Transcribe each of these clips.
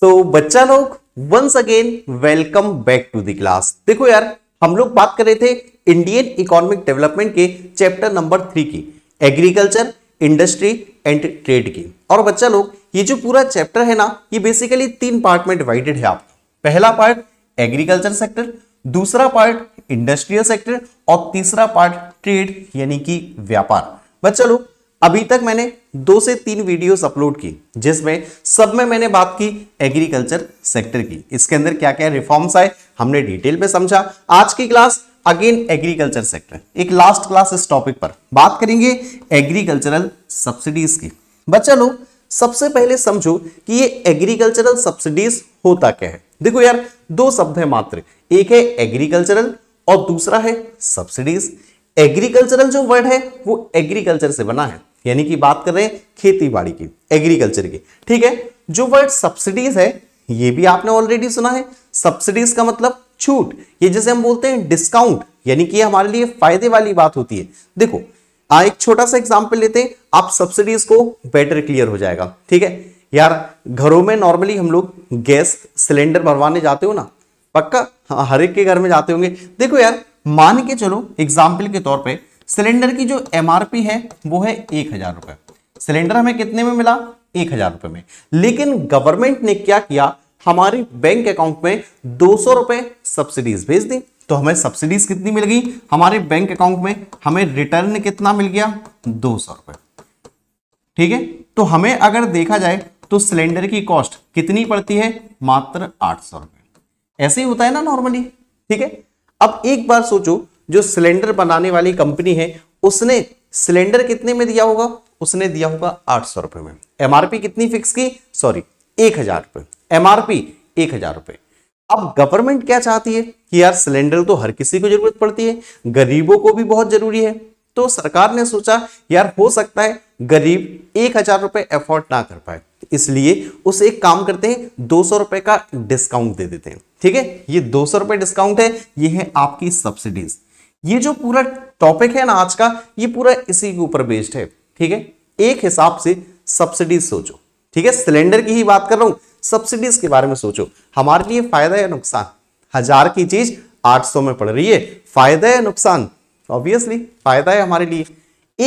सो तो so, बच्चा लोग once again welcome back to the class देखो यार हम लोग बात कर रहे थे इंडियन इकोनॉमिक डेवलपमेंट के चैप्टर नंबर थ्री की एग्रीकल्चर इंडस्ट्री एंड ट्रेड की और बच्चा लोग ये जो पूरा चैप्टर है ना ये बेसिकली तीन पार्ट में डिवाइडेड है आप पहला पार्ट एग्रीकल्चर सेक्टर दूसरा पार्ट इंडस्ट्रियल सेक्टर और तीसरा पार्ट ट्रेड यानी कि व्यापार बच्चा लोग अभी तक मैंने दो से तीन वीडियोस अपलोड की जिसमें सब में मैंने बात की एग्रीकल्चर सेक्टर की इसके अंदर क्या क्या रिफॉर्म्स आए हमने डिटेल में समझा आज की क्लास अगेन एग्रीकल्चर सेक्टर एक लास्ट क्लास इस टॉपिक पर बात करेंगे एग्रीकल्चरल सब्सिडीज की बच्चा लोग सबसे पहले समझो कि ये एग्रीकल्चरल सब्सिडीज होता क्या है देखो यार दो शब्द है मात्र एक है एग्रीकल्चरल और दूसरा है सब्सिडीज एग्रीकल्चरल जो वर्ड है वो एग्रीकल्चर से बना है यानी कि बात कर रहे हैं खेती बाड़ी की एग्रीकल्चर की ठीक है जो वर्ड सब्सिडीज है ये भी आपने ऑलरेडी सुना है सब्सिडीज का मतलब छूट ये जैसे हम बोलते हैं डिस्काउंट यानी कि हमारे लिए फायदे वाली बात होती है देखो आ, एक छोटा सा एग्जाम्पल लेते हैं आप सब्सिडीज को बेटर क्लियर हो जाएगा ठीक है यार घरों में नॉर्मली हम लोग गैस सिलेंडर भरवाने जाते हो ना पक्का हाँ, हर एक के घर में जाते होंगे देखो यार मान के चलो एग्जाम्पल के तौर पर सिलेंडर की जो एमआरपी है वो है एक हजार रुपए सिलेंडर हमें कितने में मिला एक हजार रुपए में लेकिन गवर्नमेंट ने क्या किया हमारे बैंक अकाउंट में दो सौ रुपए सब्सिडीज भेज दी तो हमें सब्सिडीज कितनी मिल गई हमारे बैंक अकाउंट में हमें रिटर्न कितना मिल गया दो सौ रुपए ठीक है तो हमें अगर देखा जाए तो सिलेंडर की कॉस्ट कितनी पड़ती है मात्र आठ सौ रुपए ऐसे ही होता है ना नॉर्मली ठीक है अब एक बार सोचो जो सिलेंडर बनाने वाली कंपनी है उसने सिलेंडर कितने में दिया होगा उसने दिया होगा आठ सौ रुपए में एमआरपी कितनी फिक्स की सॉरी एक हजार रुपये एमआरपी एक हजार रुपए अब गवर्नमेंट क्या चाहती है कि यार सिलेंडर तो हर किसी को जरूरत पड़ती है गरीबों को भी बहुत जरूरी है तो सरकार ने सोचा यार हो सकता है गरीब एक हजार रुपए एफोर्ड ना कर पाए इसलिए उसे एक काम करते हैं दो सौ रुपए का डिस्काउंट दे देते हैं ठीक है ये दो सौ रुपए डिस्काउंट है ये है आपकी सब्सिडीज ये जो पूरा टॉपिक है ना आज का ये पूरा इसी के ऊपर बेस्ड है ठीक है एक हिसाब से सब्सिडीज सोचो ठीक है सिलेंडर की ही बात कर रहा हूं सब्सिडीज के बारे में सोचो हमारे लिए फायदा या नुकसान हजार की चीज 800 में पड़ रही है फायदा या नुकसान ऑब्वियसली फायदा है हमारे लिए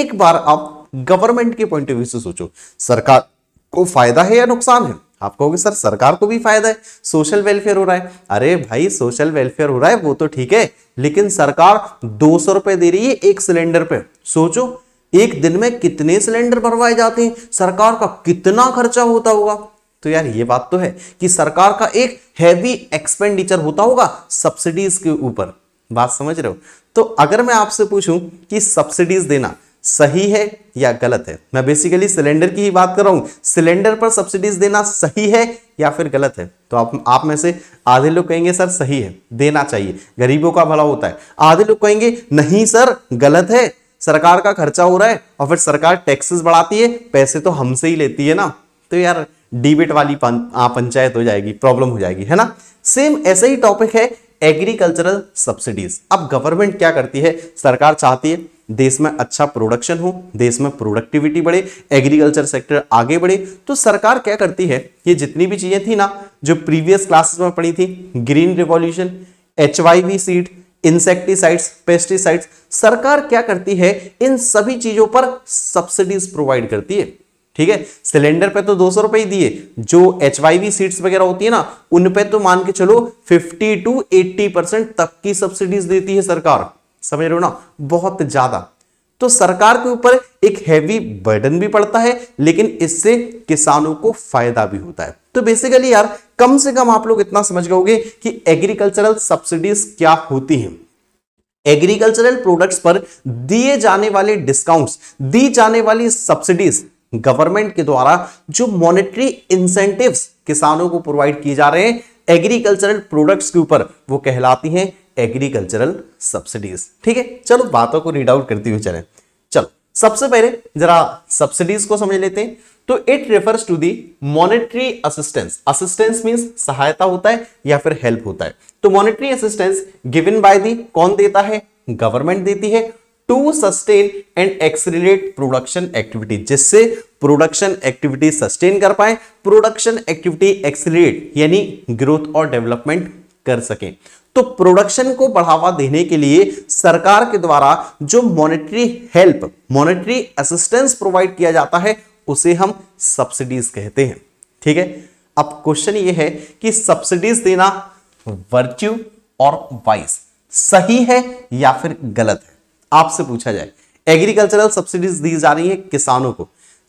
एक बार आप गवर्नमेंट के पॉइंट ऑफ व्यू से सोचो सरकार को फायदा है या नुकसान है आप कहोगे सर सरकार को भी फायदा है सोशल वेलफेयर हो रहा है अरे भाई सोशल वेलफेयर हो रहा है वो तो ठीक है लेकिन सरकार दो सौ रुपए दे रही है एक सिलेंडर पे सोचो एक दिन में कितने सिलेंडर भरवाए जाते हैं सरकार का कितना खर्चा होता होगा तो यार ये बात तो है कि सरकार का एक हैवी एक्सपेंडिचर होता होगा सब्सिडीज के ऊपर बात समझ रहे हो तो अगर मैं आपसे पूछूं कि सब्सिडीज देना सही है या गलत है मैं बेसिकली सिलेंडर की ही बात कर रहा हूं सिलेंडर पर सब्सिडीज देना सही है या फिर गलत है तो आप आप में से आधे लोग कहेंगे सर सही है देना चाहिए गरीबों का भला होता है आधे लोग कहेंगे नहीं सर गलत है सरकार का खर्चा हो रहा है और फिर सरकार टैक्सेस बढ़ाती है पैसे तो हमसे ही लेती है ना तो यार डिबेट वाली पंचायत हो जाएगी प्रॉब्लम हो जाएगी है ना सेम ऐसा ही टॉपिक है एग्रीकल्चरल सब्सिडीज अब गवर्नमेंट क्या करती है सरकार चाहती है देश में अच्छा प्रोडक्शन हो देश में प्रोडक्टिविटी बढ़े एग्रीकल्चर सेक्टर आगे बढ़े तो सरकार क्या करती है ये जितनी भी चीजें थी ना जो प्रीवियस क्लासेस में पढ़ी थी green revolution H seed insecticides pesticides सरकार क्या करती है इन सभी चीजों पर सब्सिडीज प्रोवाइड करती है ठीक है सिलेंडर पे तो दो सौ रुपए ही दिए जो एच सीड्स वगैरह होती है ना उन पे तो मान के चलो 50 टू 80 परसेंट तक की सब्सिडीज देती है सरकार समझ रहे हो ना बहुत ज्यादा तो सरकार के ऊपर एक हैवी बर्डन भी पड़ता है लेकिन इससे किसानों को फायदा भी होता है तो बेसिकली यार कम से कम आप लोग इतना समझ गए कि एग्रीकल्चरल सब्सिडीज क्या होती हैं एग्रीकल्चरल प्रोडक्ट्स पर दिए जाने वाले डिस्काउंट्स दी जाने वाली सब्सिडीज गवर्नमेंट के द्वारा जो मॉनेटरी इंसेंटिव किसानों को प्रोवाइड किए जा रहे हैं एग्रीकल्चरल प्रोडक्ट्स के ऊपर वो कहलाती हैं एग्रीकल्चरल सब्सिडीज ठीक है चलो बातों को रीड आउट करते हुए चले चलो सबसे पहले जरा सब्सिडीज को समझ लेते हैं तो it refers to the monetary assistance assistance means सहायता होता है या फिर हेल्प होता है तो monetary assistance given by the कौन देता है गवर्नमेंट देती है to sustain and accelerate production activity जिससे प्रोडक्शन एक्टिविटी सस्टेन कर पाए प्रोडक्शन एक्टिविटी एक्सिलेट यानी ग्रोथ और डेवलपमेंट कर सकें तो प्रोडक्शन को बढ़ावा देने के लिए सरकार के द्वारा जो monetary help monetary assistance provide किया जाता है उसे हम सब्सिडीज कहते हैं ठीक है अब क्वेश्चन ये है कि सब्सिडीज देना वर्च्यू और वाइस सही है या फिर गलत है आपसे पूछा जाए एग्रीकल्चरल सब्सिडीज दी जा रही है किसानों को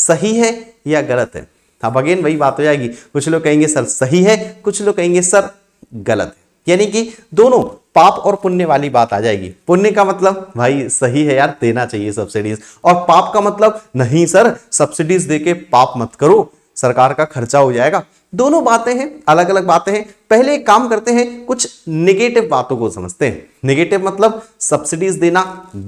सही है या गलत है अब अगेन वही बात हो जाएगी कुछ लोग कहेंगे सर सही है कुछ लोग कहेंगे सर गलत है यानी कि दोनों पाप और पुण्य वाली बात आ जाएगी पुण्य का मतलब भाई सही है यार देना चाहिए सब्सिडीज और पाप का मतलब नहीं सर सब्सिडीज देके पाप मत करो सरकार का खर्चा हो जाएगा दोनों बातें हैं अलग अलग बातें हैं पहले एक काम करते हैं कुछ निगेटिव बातों को समझते हैं निगेटिव मतलब सब्सिडीज देना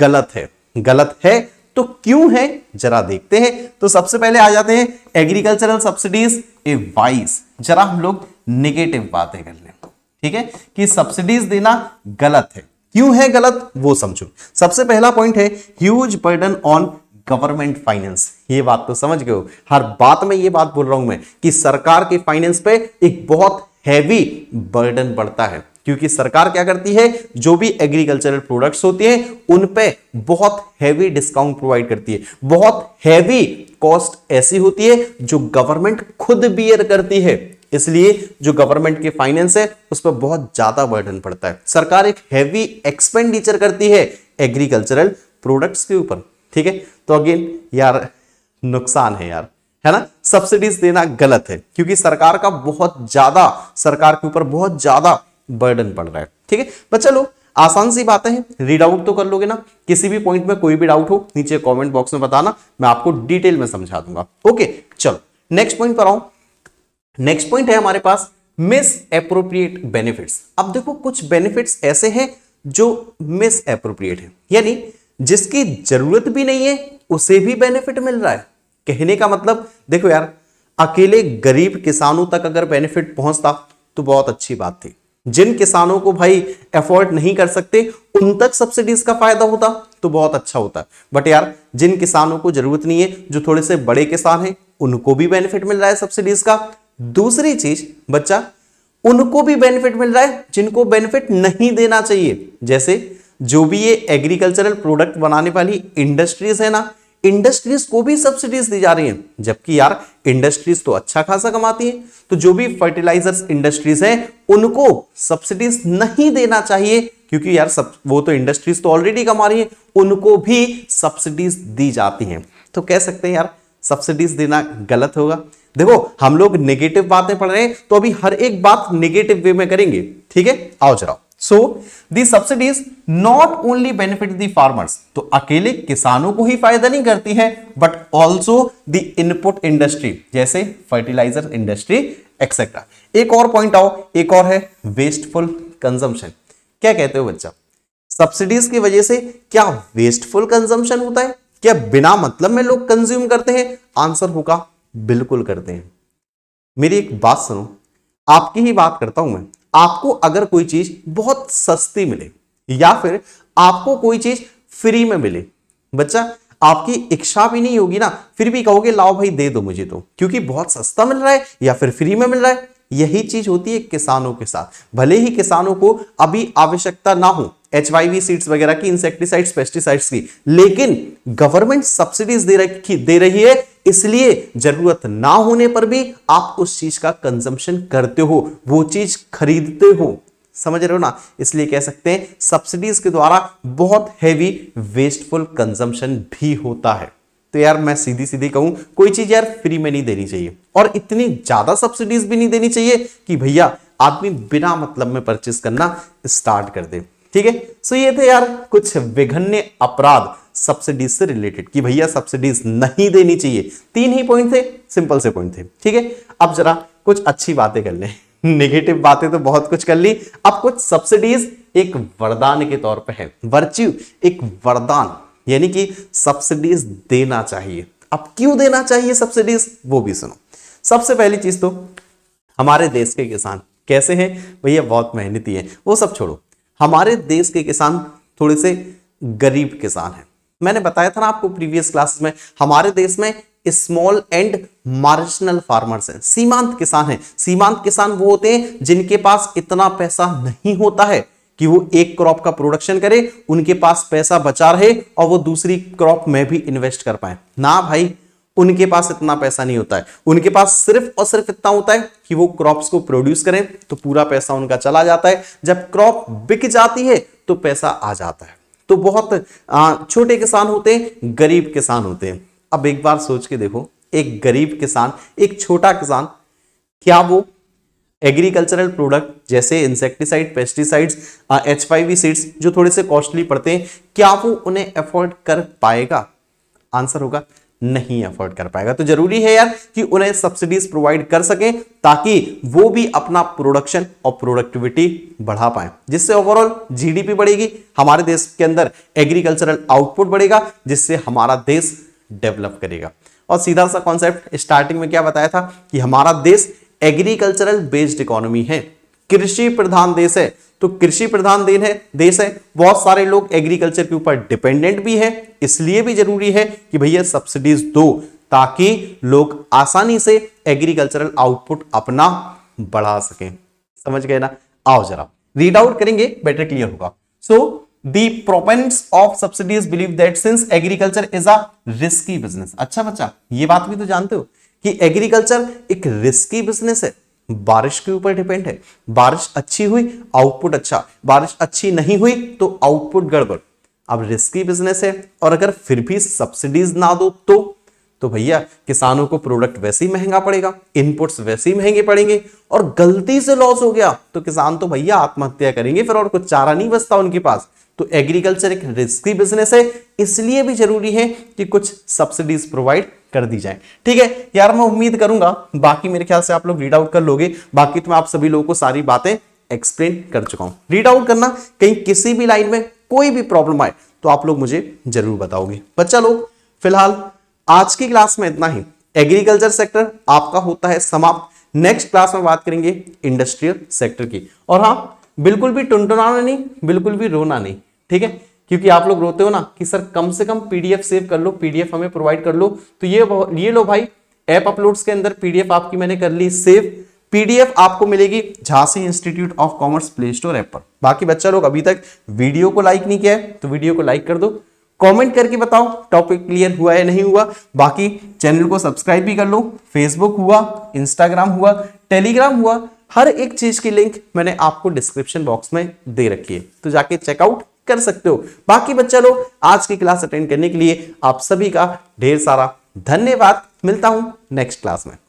गलत है गलत है तो क्यों है जरा देखते हैं तो सबसे पहले आ जाते हैं एग्रीकल्चरल सब्सिडीज ए वाइस जरा हम लोग निगेटिव बातें कर लें ठीक है कि सब्सिडीज देना गलत है क्यों है गलत वो समझो सबसे पहला पॉइंट है huge burden on government finance ये बात तो समझ गए हर बात में ये बात बोल रहा हूं मैं कि सरकार के फाइनेंस पे एक बहुत हैवी बर्डन बढ़ता है क्योंकि सरकार क्या करती है जो भी एग्रीकल्चरल प्रोडक्ट्स होती हैं उन पे बहुत हैवी डिस्काउंट प्रोवाइड करती है बहुत हैवी कॉस्ट ऐसी होती है जो गवर्नमेंट खुद बियर करती है इसलिए जो गवर्नमेंट के फाइनेंस है उस पर बहुत ज्यादा बर्डन पड़ता है सरकार एक हैवी एक्सपेंडिचर करती है एग्रीकल्चरल प्रोडक्ट्स के ऊपर ठीक है तो अगेन यार नुकसान है यार है ना सब्सिडीज देना गलत है क्योंकि सरकार का बहुत ज्यादा सरकार के ऊपर बहुत ज्यादा बर्डन पड़ रहा है ठीक है पर चलो आसान सी बातें हैं रीड आउट तो कर लोगे ना किसी भी पॉइंट में कोई भी डाउट हो नीचे कमेंट बॉक्स में बताना मैं आपको डिटेल में समझा दूंगा ओके चलो नेक्स्ट पॉइंट पर आऊं नेक्स्ट पॉइंट है हमारे पास मिस अप्रोप्रिएट बेनिफिट्स अब देखो कुछ बेनिफिट्स ऐसे हैं जो मिस अप्रोप्रिएट है यानी जिसकी जरूरत भी नहीं है उसे भी बेनिफिट मिल रहा है कहने का मतलब देखो यार अकेले गरीब किसानों तक अगर बेनिफिट पहुंचता तो बहुत अच्छी बात थी जिन किसानों को भाई एफोर्ड नहीं कर सकते उन तक सब्सिडीज का फायदा होता तो बहुत अच्छा होता बट यार जिन किसानों को जरूरत नहीं है जो थोड़े से बड़े किसान हैं उनको भी बेनिफिट मिल रहा है सब्सिडीज का दूसरी चीज बच्चा उनको भी बेनिफिट मिल रहा है जिनको बेनिफिट नहीं देना चाहिए जैसे जो भी ये एग्रीकल्चरल प्रोडक्ट बनाने वाली इंडस्ट्रीज है ना इंडस्ट्रीज को भी सब्सिडीज दी जा रही हैं जबकि यार इंडस्ट्रीज तो अच्छा खासा कमाती हैं तो जो भी फर्टिलाइजर्स इंडस्ट्रीज हैं उनको सब्सिडीज नहीं देना चाहिए क्योंकि यार सब वो तो इंडस्ट्रीज तो ऑलरेडी कमा रही हैं उनको भी सब्सिडीज दी जाती हैं तो कह सकते हैं यार सब्सिडीज देना गलत होगा देखो हम लोग नेगेटिव बातें पढ़ रहे हैं तो अभी हर एक बात नेगेटिव वे में करेंगे ठीक है आओ चलाओ so the subsidies not only benefit the farmers तो अकेले किसानों को ही फायदा नहीं करती है but also the input industry जैसे फर्टिलाइजर इंडस्ट्री एक्सेट्रा एक और पॉइंट आओ एक और है वेस्टफुल कंजम्पशन क्या कहते हो बच्चा सब्सिडीज की वजह से क्या वेस्टफुल कंजम्पशन होता है क्या बिना मतलब में लोग कंज्यूम करते हैं आंसर होगा बिल्कुल करते हैं मेरी एक बात सुनो आपकी ही बात करता हूं मैं आपको अगर कोई चीज बहुत सस्ती मिले या फिर आपको कोई चीज फ्री में मिले बच्चा आपकी इच्छा भी नहीं होगी ना फिर भी कहोगे लाओ भाई दे दो मुझे तो क्योंकि बहुत सस्ता मिल रहा है या फिर फ्री में मिल रहा है यही चीज होती है किसानों के साथ भले ही किसानों को अभी आवश्यकता ना हो एच सीड्स वगैरह की इंसेक्टिसाइड्स पेस्टिसाइड्स की लेकिन गवर्नमेंट सब्सिडीज दे रखी दे रही है इसलिए जरूरत ना होने पर भी आप उस चीज का कंजम्पशन करते हो वो चीज खरीदते हो समझ रहे हो ना इसलिए कह सकते हैं सब्सिडीज के द्वारा बहुत हैवी वेस्टफुल कंजम्पशन भी होता है तो यार मैं सीधी सीधी कहूं कोई चीज यार फ्री में नहीं देनी चाहिए और इतनी ज्यादा सब्सिडीज भी नहीं देनी चाहिए कि भैया आदमी बिना मतलब में परचेस करना स्टार्ट कर दे ठीक है सो ये थे यार कुछ विघन्य अपराध सब्सिडीज से रिलेटेड कि भैया सब्सिडीज नहीं देनी चाहिए तीन ही पॉइंट थे सिंपल से पॉइंट थे ठीक है अब जरा कुछ अच्छी बातें कर ले नेगेटिव बातें तो बहुत कुछ कर ली अब कुछ सब्सिडीज एक वरदान के तौर पर है वर्च्यू एक वरदान यानी कि सब्सिडीज देना चाहिए अब क्यों देना चाहिए सब्सिडीज वो भी सुनो सबसे पहली चीज तो हमारे देश के किसान कैसे हैं भैया बहुत मेहनती हैं वो सब छोड़ो हमारे देश के किसान थोड़े से गरीब किसान हैं मैंने बताया था ना आपको प्रीवियस क्लासेस में हमारे देश में स्मॉल एंड मार्जिनल फार्मर्स हैं सीमांत किसान हैं सीमांत किसान वो होते हैं जिनके पास इतना पैसा नहीं होता है कि वो एक क्रॉप का प्रोडक्शन करे उनके पास पैसा बचा रहे और वो दूसरी क्रॉप में भी इन्वेस्ट कर पाए ना भाई उनके पास इतना पैसा नहीं होता है उनके पास सिर्फ और सिर्फ इतना होता है कि वो क्रॉप्स को प्रोड्यूस करें तो पूरा पैसा उनका चला जाता है जब क्रॉप बिक जाती है तो पैसा आ जाता है तो बहुत छोटे किसान होते हैं गरीब किसान होते हैं अब एक बार सोच के देखो एक गरीब किसान एक छोटा किसान क्या वो एग्रीकल्चरल प्रोडक्ट जैसे इंसेक्टिसाइड पेस्टिसाइड्स एच फाइवी सीड्स जो थोड़े से कॉस्टली पड़ते हैं क्या वो उन्हें अफोर्ड कर पाएगा आंसर होगा नहीं अफोर्ड कर पाएगा तो जरूरी है यार कि उन्हें सब्सिडीज प्रोवाइड कर सकें ताकि वो भी अपना प्रोडक्शन और प्रोडक्टिविटी बढ़ा पाए जिससे ओवरऑल जीडीपी बढ़ेगी हमारे देश के अंदर एग्रीकल्चरल आउटपुट बढ़ेगा जिससे हमारा देश डेवलप करेगा और सीधा सा कॉन्सेप्ट स्टार्टिंग में क्या बताया था कि हमारा देश एग्रीकल्चरल बेस्ड इकोनॉमी है कृषि प्रधान देश है तो कृषि प्रधान देश है देश है बहुत सारे लोग एग्रीकल्चर के ऊपर डिपेंडेंट भी है इसलिए भी जरूरी है कि भैया सब्सिडीज दो ताकि लोग आसानी से एग्रीकल्चरल आउटपुट अपना बढ़ा सकें समझ गए ना आओ जरा रीड आउट करेंगे बेटर क्लियर होगा so the proponents of subsidies believe that since agriculture is a risky business अच्छा बच्चा ये बात भी तो जानते हो कि एग्रीकल्चर एक रिस्की बिजनेस है बारिश के ऊपर डिपेंड है बारिश अच्छी हुई आउटपुट अच्छा बारिश अच्छी नहीं हुई तो आउटपुट गड़बड़ अब रिस्की बिजनेस है और अगर फिर भी सब्सिडीज ना दो तो तो भैया किसानों को प्रोडक्ट वैसे ही महंगा पड़ेगा इनपुट्स वैसे ही महंगे पड़ेंगे और गलती से लॉस हो गया तो किसान तो भैया आत्महत्या करेंगे फिर और कुछ चारा नहीं बचता उनके पास तो एग्रीकल्चर एक रिस्की बिजनेस है इसलिए भी जरूरी है कि कुछ सब्सिडीज प्रोवाइड कर दी जाए ठीक है यार मैं उम्मीद करूंगा बाकी मेरे ख्याल से आप लोग रीड आउट कर लोगे बाकी तो मैं आप सभी लोगों को सारी बातें एक्सप्लेन कर चुका हूं रीड आउट करना कहीं किसी भी लाइन में कोई भी प्रॉब्लम आए तो आप लोग मुझे जरूर बताओगे बच्चा लोग फिलहाल आज की क्लास में इतना ही एग्रीकल्चर सेक्टर आपका होता है समाप्त नेक्स्ट क्लास में बात करेंगे इंडस्ट्रियल सेक्टर की और हाँ बिल्कुल भी टुनटुनाना नहीं बिल्कुल भी रोना नहीं ठीक है क्योंकि आप लोग रोते हो ना कि सर कम से कम पीडीएफ सेव कर लो पीडीएफ हमें प्रोवाइड कर लो तो ये ये लो भाई ऐप अपलोड्स के अंदर पीडीएफ आपकी मैंने कर ली सेव पीडीएफ आपको मिलेगी Jhansi institute of commerce play store app पर बाकी बच्चा लोग अभी तक वीडियो को लाइक नहीं किया है तो वीडियो को लाइक कर दो कमेंट करके बताओ टॉपिक क्लियर हुआ या नहीं हुआ बाकी चैनल को सब्सक्राइब भी कर लो फेसबुक हुआ इंस्टाग्राम हुआ टेलीग्राम हुआ हर एक चीज की लिंक मैंने आपको डिस्क्रिप्शन बॉक्स में दे रखी है तो जाके चेकआउट कर सकते हो बाकी बच्चा लोग आज की क्लास अटेंड करने के लिए आप सभी का ढेर सारा धन्यवाद मिलता हूं नेक्स्ट क्लास में